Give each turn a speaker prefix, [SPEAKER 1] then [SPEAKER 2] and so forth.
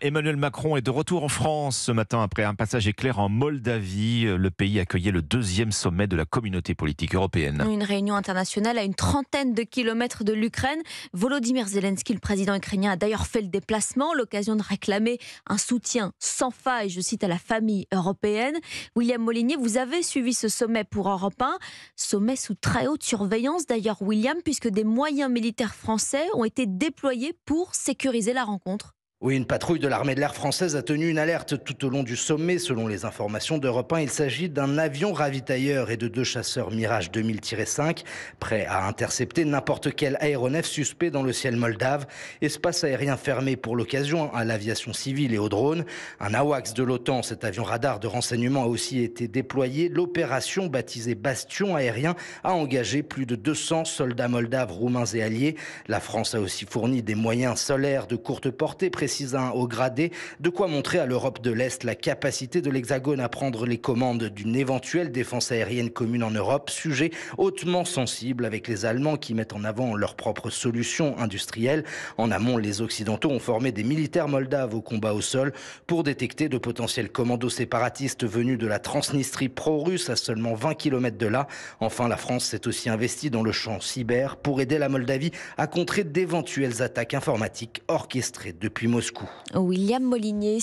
[SPEAKER 1] Emmanuel Macron est de retour en France ce matin après un passage éclair en Moldavie. Le pays accueillait le deuxième sommet de la communauté politique européenne.
[SPEAKER 2] Une réunion internationale à une trentaine de kilomètres de l'Ukraine. Volodymyr Zelensky, le président ukrainien, a d'ailleurs fait le déplacement, l'occasion de réclamer un soutien sans faille, je cite, à la famille européenne. William Molinier, vous avez suivi ce sommet pour Europe 1, sommet sous très haute surveillance d'ailleurs, William, puisque des moyens militaires français ont été déployés pour sécuriser la rencontre.
[SPEAKER 3] Oui, une patrouille de l'armée de l'air française a tenu une alerte tout au long du sommet. Selon les informations d'Europe 1, il s'agit d'un avion ravitailleur et de deux chasseurs Mirage 2000-5, prêts à intercepter n'importe quel aéronef suspect dans le ciel moldave. Espace aérien fermé pour l'occasion hein, à l'aviation civile et aux drones. Un AWACS de l'OTAN, cet avion radar de renseignement, a aussi été déployé. L'opération, baptisée Bastion aérien, a engagé plus de 200 soldats moldaves, roumains et alliés. La France a aussi fourni des moyens solaires de courte portée un au gradé de quoi montrer à l'Europe de l'Est la capacité de l'Hexagone à prendre les commandes d'une éventuelle défense aérienne commune en Europe, sujet hautement sensible avec les Allemands qui mettent en avant leurs propres solutions industrielles. En amont, les Occidentaux ont formé des militaires moldaves au combat au sol pour détecter de potentiels commandos séparatistes venus de la Transnistrie pro-russe à seulement 20 km de là. Enfin, la France s'est aussi investie dans le champ cyber pour aider la Moldavie à contrer d'éventuelles attaques informatiques orchestrées depuis
[SPEAKER 2] William Molinier,